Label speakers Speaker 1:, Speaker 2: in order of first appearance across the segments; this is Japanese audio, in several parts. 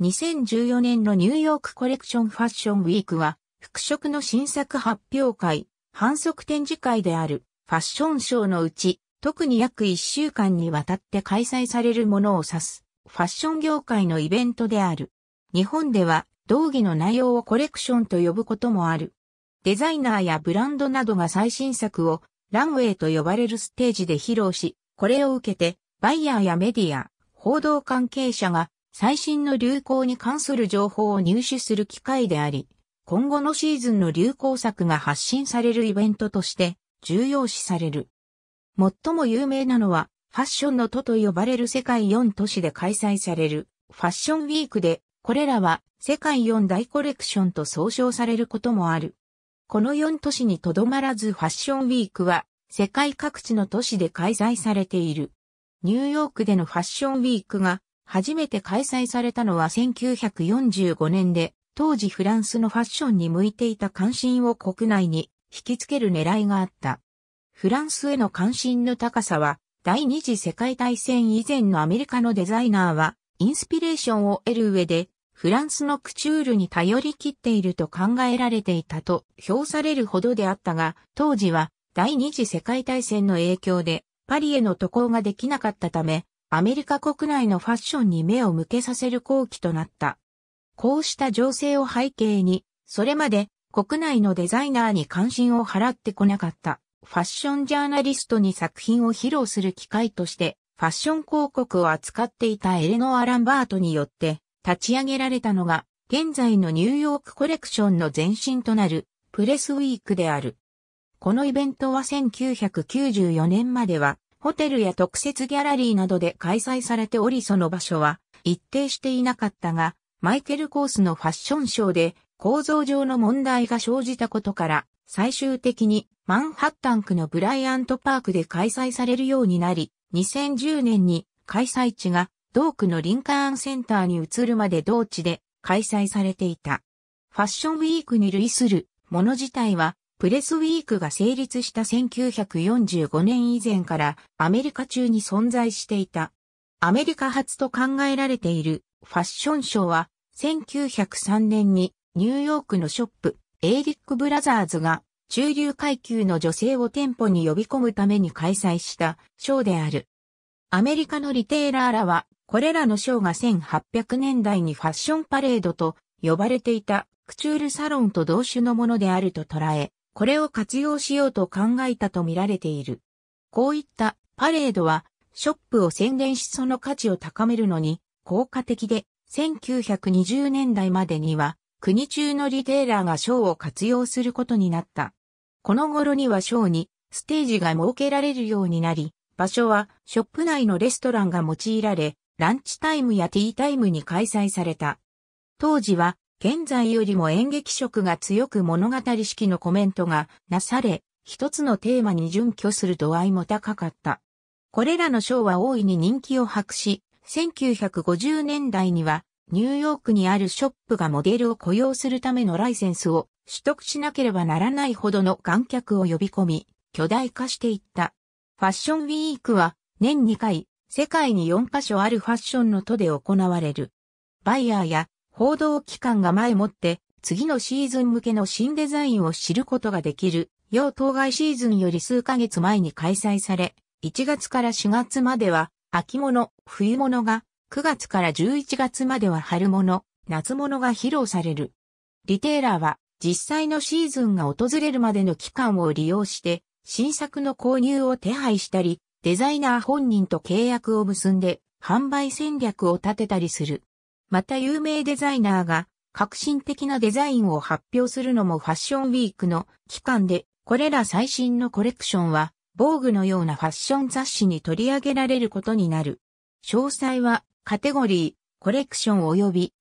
Speaker 1: 2014年のニューヨークコレクションファッションウィークは、服飾の新作発表会、反則展示会であるファッションショーのうち、特に約1週間にわたって開催されるものを指す、ファッション業界のイベントである。日本では、道義の内容をコレクションと呼ぶこともある。デザイナーやブランドなどが最新作をランウェイと呼ばれるステージで披露し、これを受けて、バイヤーやメディア、報道関係者が最新の流行に関する情報を入手する機会であり、今後のシーズンの流行作が発信されるイベントとして重要視される。最も有名なのは、ファッションの都と呼ばれる世界4都市で開催されるファッションウィークで、これらは世界4大コレクションと総称されることもある。この4都市にとどまらずファッションウィークは世界各地の都市で開催されている。ニューヨークでのファッションウィークが初めて開催されたのは1945年で、当時フランスのファッションに向いていた関心を国内に引きつける狙いがあった。フランスへの関心の高さは、第二次世界大戦以前のアメリカのデザイナーは、インスピレーションを得る上で、フランスのクチュールに頼り切っていると考えられていたと評されるほどであったが、当時は第二次世界大戦の影響でパリへの渡航ができなかったため、アメリカ国内のファッションに目を向けさせる好機となった。こうした情勢を背景に、それまで国内のデザイナーに関心を払ってこなかったファッションジャーナリストに作品を披露する機会としてファッション広告を扱っていたエレノア・ランバートによって立ち上げられたのが現在のニューヨークコレクションの前身となるプレスウィークである。このイベントは1994年まではホテルや特設ギャラリーなどで開催されておりその場所は一定していなかったが、マイケル・コースのファッションショーで構造上の問題が生じたことから、最終的にマンハッタン区のブライアントパークで開催されるようになり、2010年に開催地が同区のリンカーンセンターに移るまで同地で開催されていた。ファッションウィークに類するもの自体はプレスウィークが成立した1945年以前からアメリカ中に存在していた。アメリカ発と考えられているファッションショーは1903年にニューヨークのショップエイリック・ブラザーズが中流階級の女性を店舗に呼び込むために開催したショーである。アメリカのリテーラーらはこれらのショーが1800年代にファッションパレードと呼ばれていたクチュールサロンと同種のものであると捉え、これを活用しようと考えたと見られている。こういったパレードは、ショップを宣伝しその価値を高めるのに効果的で、1920年代までには、国中のリテーラーがショーを活用することになった。この頃にはショーにステージが設けられるようになり、場所はショップ内のレストランが用いられ、ランチタイムやティータイムに開催された。当時は現在よりも演劇色が強く物語式のコメントがなされ、一つのテーマに準拠する度合いも高かった。これらの賞は大いに人気を博し、1950年代にはニューヨークにあるショップがモデルを雇用するためのライセンスを取得しなければならないほどの観客を呼び込み、巨大化していった。ファッションウィークは年2回、世界に4カ所あるファッションの都で行われる。バイヤーや報道機関が前もって、次のシーズン向けの新デザインを知ることができる、要当該シーズンより数ヶ月前に開催され、1月から4月までは秋物、冬物が、9月から11月までは春物、夏物が披露される。リテーラーは実際のシーズンが訪れるまでの期間を利用して新作の購入を手配したり、デザイナー本人と契約を結んで販売戦略を立てたりする。また有名デザイナーが革新的なデザインを発表するのもファッションウィークの期間で、これら最新のコレクションは、防具のようなファッション雑誌に取り上げられることになる。詳細は、カテゴリー、コレクション及び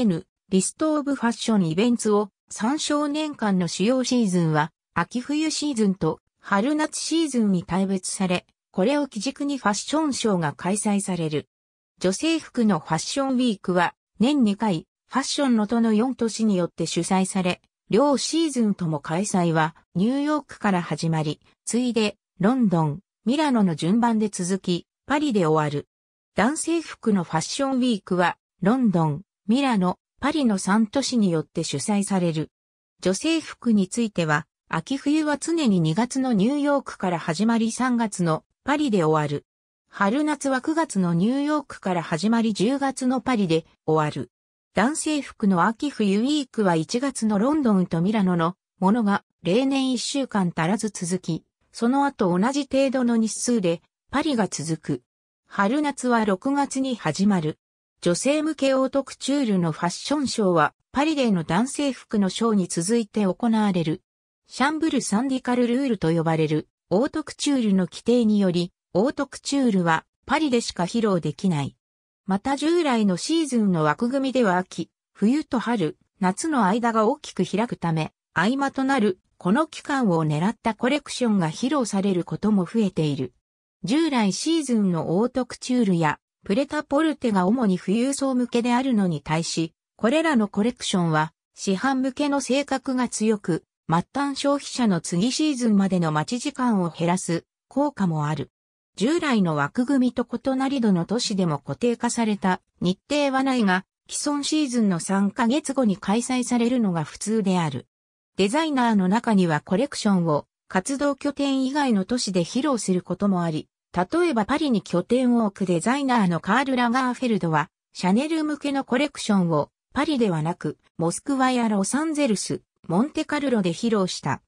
Speaker 1: EN、リストオブファッションイベントを参照年間の主要シーズンは、秋冬シーズンと春夏シーズンに大別され、これを基軸にファッションショーが開催される。女性服のファッションウィークは年2回ファッションの都の4都市によって主催され、両シーズンとも開催はニューヨークから始まり、ついでロンドン、ミラノの順番で続き、パリで終わる。男性服のファッションウィークはロンドン、ミラノ、パリの3都市によって主催される。女性服については、秋冬は常に2月のニューヨークから始まり3月のパリで終わる。春夏は9月のニューヨークから始まり10月のパリで終わる。男性服の秋冬ウィークは1月のロンドンとミラノのものが例年1週間足らず続き、その後同じ程度の日数でパリが続く。春夏は6月に始まる。女性向けオートクチュールのファッションショーはパリでの男性服のショーに続いて行われる。シャンブルサンディカルルールと呼ばれるオートクチュールの規定によりオートクチュールはパリでしか披露できない。また従来のシーズンの枠組みでは秋、冬と春、夏の間が大きく開くため、合間となるこの期間を狙ったコレクションが披露されることも増えている。従来シーズンのオートクチュールやプレタポルテが主に富裕層向けであるのに対し、これらのコレクションは市販向けの性格が強く、末端消費者の次シーズンまでの待ち時間を減らす効果もある。従来の枠組みと異なり度の都市でも固定化された日程はないが、既存シーズンの3ヶ月後に開催されるのが普通である。デザイナーの中にはコレクションを活動拠点以外の都市で披露することもあり、例えばパリに拠点を置くデザイナーのカール・ラガーフェルドは、シャネル向けのコレクションをパリではなく、モスクワやロサンゼルス、モンテカルロで披露した。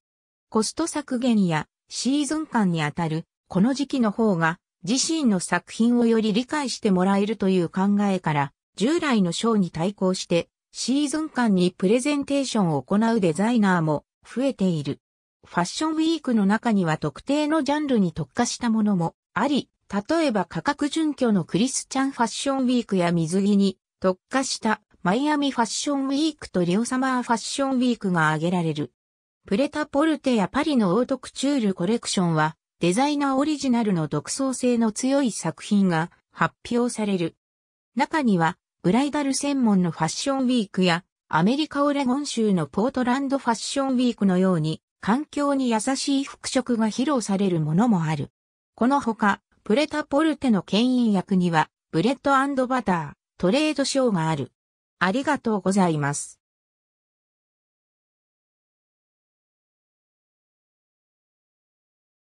Speaker 1: コスト削減やシーズン間にあたるこの時期の方が自身の作品をより理解してもらえるという考えから、従来のショーに対抗してシーズン間にプレゼンテーションを行うデザイナーも増えている。ファッションウィークの中には特定のジャンルに特化したものもあり、例えば価格準拠のクリスチャンファッションウィークや水着に特化したマイアミファッションウィークとリオサマーファッションウィークが挙げられる。プレタポルテやパリのオートクチュールコレクションはデザイナーオリジナルの独創性の強い作品が発表される。中には、ブライダル専門のファッションウィークや、アメリカオレゴン州のポートランドファッションウィークのように、環境に優しい服飾が披露されるものもある。このほか、プレタポルテの牽引役には、ブレッドバター、トレードショーがある。ありがとうございます。